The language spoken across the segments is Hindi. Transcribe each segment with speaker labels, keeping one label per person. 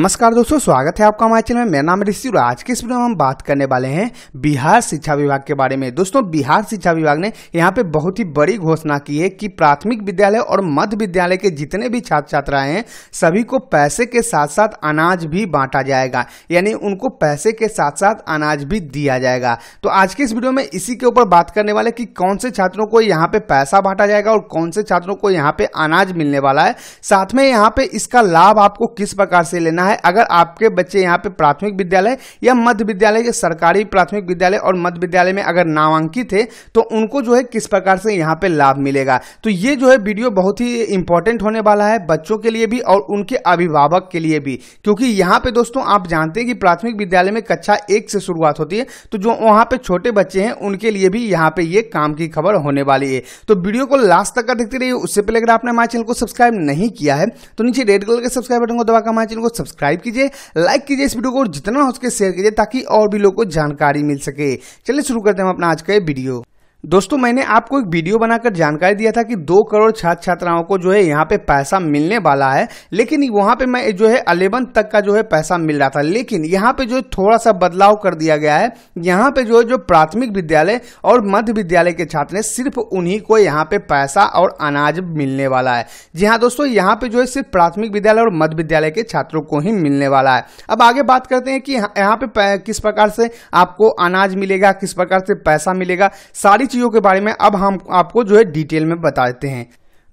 Speaker 1: नमस्कार दोस्तों स्वागत है आपका हमारे चैनल में मेरा नाम ऋषि और आज के इस वीडियो में हम बात करने वाले हैं बिहार शिक्षा विभाग के बारे में दोस्तों बिहार शिक्षा विभाग ने यहाँ पे बहुत ही बड़ी घोषणा की है कि प्राथमिक विद्यालय और मध्य विद्यालय के जितने भी छात्र छात्राएं हैं सभी को पैसे के साथ साथ अनाज भी बांटा जाएगा यानी उनको पैसे के साथ साथ अनाज भी दिया जाएगा तो आज के इस वीडियो में इसी के ऊपर बात करने वाले कि कौन से छात्रों को यहाँ पे पैसा बांटा जाएगा और कौन से छात्रों को यहाँ पे अनाज मिलने वाला है साथ में यहाँ पे इसका लाभ आपको किस प्रकार से लेना करना है अगर आपके बच्चे यहाँ पे प्राथमिक विद्यालय या मध्य विद्यालय या सरकारी प्राथमिक विद्यालय और मध्य विद्यालय में अगर नामांकित है तो उनको जो है किस प्रकार से यहाँ पे लाभ मिलेगा तो ये जो है वीडियो बहुत ही इंपॉर्टेंट होने वाला है बच्चों के लिए भी और उनके अभिभावक के लिए भी क्योंकि यहाँ पे दोस्तों आप जानते हैं कि प्राथमिक विद्यालय में कक्षा एक से शुरुआत होती है तो जो वहाँ पे छोटे बच्चे हैं उनके लिए भी यहाँ पे ये काम की खबर होने वाली है तो वीडियो को लास्ट तक देखते रहिए उससे पहले अगर आपने हमारे चैनल को सब्सक्राइब नहीं किया है तो नीचे रेड कलर के सब्सक्राइब बटन को दबाकर हमारे चैनल को सब्सक्राइब सब्सक्राइब कीजिए लाइक कीजिए इस वीडियो को और जितना हो सके शेयर कीजिए ताकि और भी लोग को जानकारी मिल सके चलिए शुरू करते हैं हम अपना आज का वीडियो दोस्तों मैंने आपको एक वीडियो बनाकर जानकारी दिया था कि दो करोड़ छात्र छात्राओं को जो है यहाँ पे पैसा मिलने वाला है लेकिन वहाँ पे मैं जो है अलेवन तक का जो है पैसा मिल रहा था लेकिन यहाँ पे जो है थोड़ा सा बदलाव कर दिया गया है यहाँ पे जो है जो प्राथमिक विद्यालय और मध्य विद्यालय के छात्र हैं सिर्फ उन्हीं को यहाँ पे पैसा और अनाज मिलने वाला है जी हाँ दोस्तों यहाँ पे जो है सिर्फ प्राथमिक विद्यालय और मध्य विद्यालय के छात्रों को ही मिलने वाला है अब आगे बात करते हैं कि यहाँ पे किस प्रकार से आपको अनाज मिलेगा किस प्रकार से पैसा मिलेगा सारी चीज़ों के बारे में अब हम आपको जो है डिटेल में बताते हैं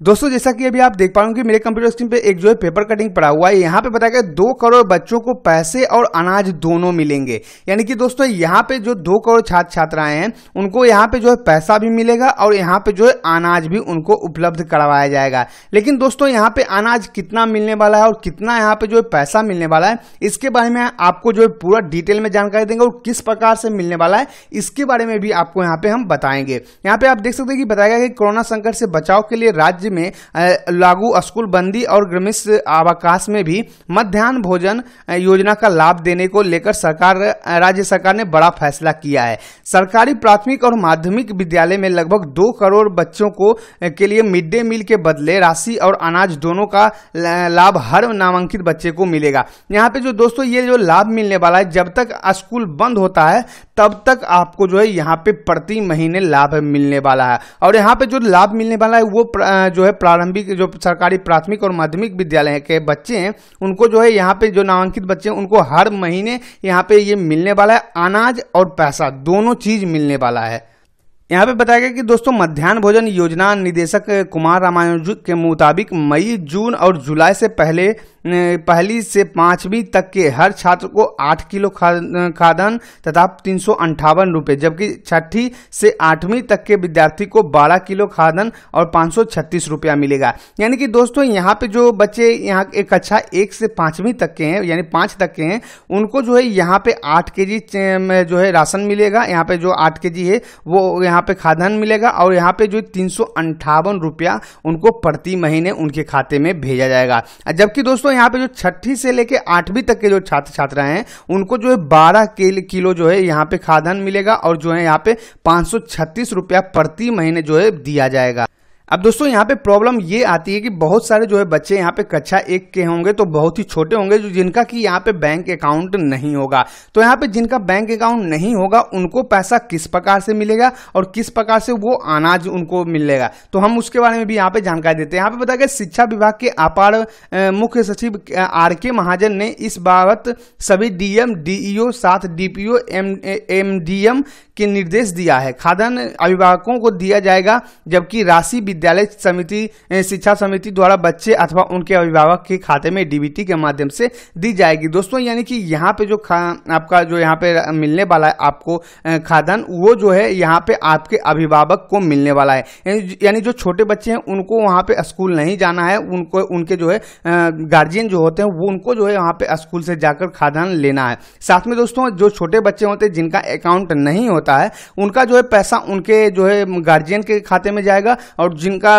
Speaker 1: दोस्तों जैसा कि अभी आप देख कि मेरे कंप्यूटर स्क्रीन पे एक जो है पेपर कटिंग पड़ा हुआ है यहाँ पे बताया गया दो करोड़ बच्चों को पैसे और अनाज दोनों मिलेंगे यानी कि दोस्तों यहाँ पे जो दो करोड़ छात्र छात्राएं हैं उनको यहाँ पे जो है पैसा भी मिलेगा और यहाँ पे जो है अनाज भी उनको उपलब्ध करवाया जाएगा लेकिन दोस्तों यहाँ पे अनाज कितना मिलने वाला है और कितना यहाँ पे जो है पैसा मिलने वाला है इसके बारे में आपको जो है पूरा डिटेल में जानकारी देंगे और किस प्रकार से मिलने वाला है इसके बारे में भी आपको यहाँ पे हम बताएंगे यहाँ पे आप देख सकते हैं कि बताया गया कि कोरोना संकट से बचाव के लिए राज्य में लागू स्कूल बंदी और ग्रमिस अवकाश में भी मध्यान्ह भोजन योजना का लाभ देने को लेकर सरकार राज्य सरकार ने बड़ा फैसला किया है सरकारी प्राथमिक और माध्यमिक विद्यालय में लगभग दो करोड़ बच्चों को के लिए मिड डे मील के बदले राशि और अनाज दोनों का लाभ हर नामांकित बच्चे को मिलेगा यहाँ पे जो दोस्तों ये जो लाभ मिलने वाला है जब तक स्कूल बंद होता है तब तक आपको जो है यहाँ पे प्रति महीने लाभ मिलने वाला है और यहाँ पे जो लाभ मिलने वाला है वो जो जो है प्रारंभिक जो सरकारी प्राथमिक और माध्यमिक विद्यालय के बच्चे हैं उनको जो है यहाँ पे जो नामांकित बच्चे हैं उनको हर महीने यहाँ पे ये मिलने वाला है अनाज और पैसा दोनों चीज़ मिलने वाला है यहाँ पे बताया गया कि दोस्तों मध्यान्ह भोजन योजना निदेशक कुमार रामायण के मुताबिक मई जून और जुलाई से पहले पहली से पांचवी तक के हर छात्र को आठ किलो खाद्यान्न तथा तीन सौ अंठावन रुपये जबकि छठी से आठवीं तक के विद्यार्थी को बारह किलो खादन और पाँच सौ छत्तीस रुपया मिलेगा यानी कि दोस्तों यहाँ पे जो बच्चे यहाँ एक कक्षा अच्छा एक से पांचवीं तक के हैं यानी पाँच तक के हैं उनको जो है यहाँ पे आठ के जी जो है राशन मिलेगा यहाँ पे जो आठ के जी है वो यहाँ पे खाद्यान्न मिलेगा और यहाँ पे जो तीन सौ अंठावन रुपया उनको प्रति महीने उनके खाते में भेजा जाएगा जबकि दोस्तों यहाँ पे जो छठी से लेके आठवीं तक के जो छात्र छात्रा हैं उनको जो है बारह किलो जो है यहाँ पे खाद्यान्न मिलेगा और जो है यहाँ पे पाँच रुपया प्रति महीने जो है दिया जाएगा अब दोस्तों यहाँ पे प्रॉब्लम ये आती है कि बहुत सारे जो है बच्चे यहाँ पे कक्षा एक के होंगे तो बहुत ही छोटे होंगे जो जिनका कि यहाँ पे बैंक अकाउंट नहीं होगा तो यहाँ पे जिनका बैंक अकाउंट नहीं होगा उनको पैसा किस प्रकार से मिलेगा और किस प्रकार से वो अनाज उनको मिलेगा तो हम उसके बारे में भी यहाँ पे जानकारी देते हैं यहाँ पे बताया गया शिक्षा विभाग के अपार मुख्य सचिव आर के महाजन ने इस बाबत सभी डीएम डीईओ साथ डीपीओ एम एमडीएम के निर्देश दिया है खाद्यान्न अभिभावकों को दिया जाएगा जबकि राशि विद्यालय समिति शिक्षा समिति द्वारा बच्चे अथवा उनके अभिभावक के खाते में डीबीटी के माध्यम से दी जाएगी दोस्तों यानी कि यहाँ पे जो खा आपका जो यहाँ पे मिलने वाला है आपको खाद्यान्न वो जो है यहाँ पे आपके अभिभावक को मिलने वाला है यानी जो छोटे बच्चे हैं उनको वहाँ पे स्कूल नहीं जाना है उनको उनके जो है गार्जियन जो होते हैं वो उनको जो है यहाँ पे स्कूल से जाकर खाद्यान्न लेना है साथ में दोस्तों जो छोटे बच्चे होते हैं जिनका अकाउंट नहीं होता होता है उनका जो है पैसा उनके जो है गार्जियन के खाते में जाएगा और जिनका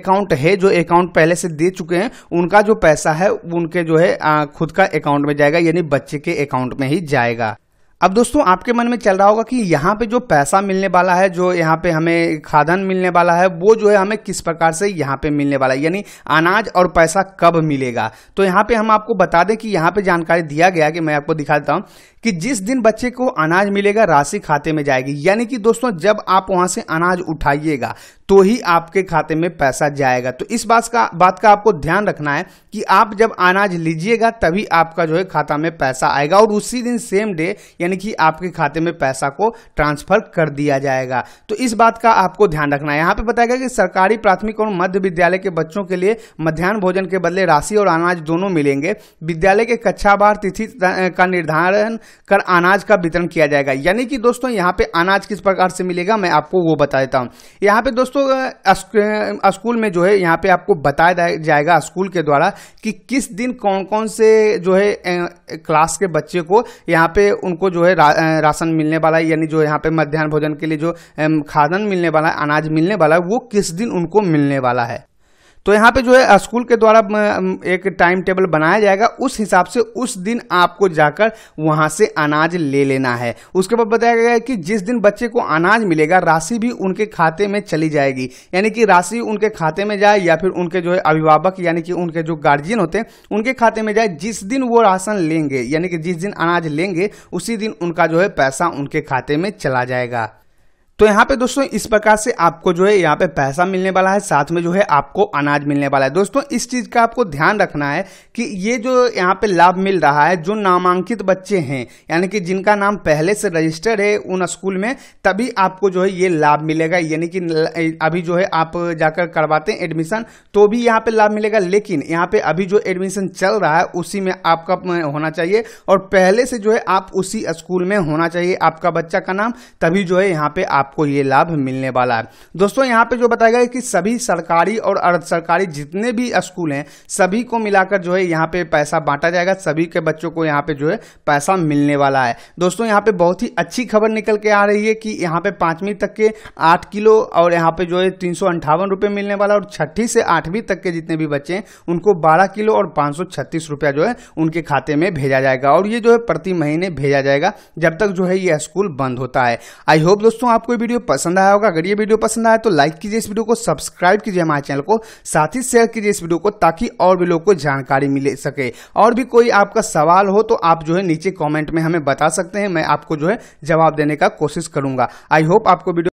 Speaker 1: अकाउंट है जो अकाउंट पहले से दे चुके हैं उनका जो पैसा है उनके जो है खुद का अकाउंट में जाएगा यानी बच्चे के अकाउंट में ही जाएगा अब दोस्तों आपके मन में चल रहा होगा कि यहाँ पे जो पैसा मिलने वाला है जो यहाँ पे हमें खादन मिलने वाला है वो जो है हमें किस प्रकार से यहाँ पे मिलने वाला है यानी अनाज और पैसा कब मिलेगा तो यहाँ पे हम आपको बता दें कि यहाँ पे जानकारी दिया गया कि मैं आपको दिखा देता हूँ कि जिस दिन बच्चे को अनाज मिलेगा राशि खाते में जाएगी यानी कि दोस्तों जब आप वहां से अनाज उठाइएगा तो ही आपके खाते में पैसा जाएगा तो इस बात का बात का आपको ध्यान रखना है कि आप जब अनाज लीजिएगा तभी आपका जो है खाता में पैसा आएगा और उसी दिन सेम डे यानी कि आपके खाते में पैसा को ट्रांसफर कर दिया जाएगा तो इस बात का आपको ध्यान रखना है यहाँ पे बताया गया कि सरकारी प्राथमिक और मध्य विद्यालय के बच्चों के लिए मध्यान्ह भोजन के बदले राशि और अनाज दोनों मिलेंगे विद्यालय के कक्षावार तिथि का निर्धारण कर अनाज का वितरण किया जाएगा यानी कि दोस्तों यहाँ पे अनाज किस प्रकार से मिलेगा मैं आपको वो बता देता हूँ यहाँ पे दोस्तों स्कूल में जो है यहाँ पे आपको बताया जाएगा स्कूल के द्वारा कि किस दिन कौन कौन से जो है क्लास के बच्चे को यहाँ पे उनको जो है रा, राशन मिलने वाला है यानी जो यहाँ पे मध्यान्ह भोजन के लिए जो खादन मिलने वाला है अनाज मिलने वाला है वो किस दिन उनको मिलने वाला है तो यहाँ पे जो है स्कूल के द्वारा एक टाइम टेबल बनाया जाएगा उस हिसाब से उस दिन आपको जाकर वहाँ से अनाज ले लेना है उसके बाद बताया गया है कि जिस दिन बच्चे को अनाज मिलेगा राशि भी उनके खाते में चली जाएगी यानी कि राशि उनके खाते में जाए या फिर उनके जो है अभिभावक यानी कि उनके जो गार्जियन होते हैं उनके खाते में जाए जिस दिन वो राशन लेंगे यानी कि जिस दिन अनाज लेंगे उसी दिन उनका जो है पैसा उनके खाते में चला जाएगा तो यहाँ पे दोस्तों इस प्रकार से आपको जो है यहाँ पे पैसा मिलने वाला है साथ में जो है आपको अनाज मिलने वाला है दोस्तों इस चीज़ का आपको ध्यान रखना है कि ये जो यहाँ पे लाभ मिल रहा है जो नामांकित बच्चे हैं यानी कि जिनका नाम पहले से रजिस्टर्ड है उन स्कूल में तभी आपको जो है ये लाभ मिलेगा यानी कि अभी जो है आप जाकर करवाते हैं एडमिशन तो भी यहाँ पर लाभ मिलेगा लेकिन यहाँ पर अभी जो एडमिशन चल रहा है उसी में आपका होना चाहिए और पहले से जो है आप उसी स्कूल में होना चाहिए आपका बच्चा का नाम तभी जो है यहाँ पर आप आपको ये लाभ मिलने वाला है दोस्तों यहाँ पे जो बताया गया कि सभी सरकारी और अर्ध सरकारी जितने भी स्कूल हैं सभी को मिलाकर जो है यहाँ पे पैसा बांटा जाएगा सभी के बच्चों को यहाँ पे जो है पैसा मिलने वाला है दोस्तों यहाँ पे बहुत ही अच्छी खबर निकल के आ रही है कि यहाँ पे पाँचवीं तक के आठ किलो और यहाँ पे जो है तीन सौ अंठावन रुपये मिलने वाला और छठी से आठवीं तक के जितने भी बच्चे हैं उनको बारह किलो और पाँच सौ छत्तीस रुपया जो है उनके खाते में भेजा जाएगा और ये जो है प्रति महीने भेजा जाएगा जब तक जो है ये स्कूल बंद होता है आई होप दोस्तों आपको आपको वीडियो पसंद आया होगा अगर ये वीडियो पसंद आया तो लाइक कीजिए इस वीडियो को सब्सक्राइब कीजिए हमारे चैनल को साथ ही शेयर कीजिए इस वीडियो को ताकि और भी लोग को जानकारी मिल सके और भी कोई आपका सवाल हो तो आप जो है नीचे कॉमेंट में हमें बता सकते हैं मैं आपको जो है जवाब देने का कोशिश करूंगा आई होप आपको वीडियो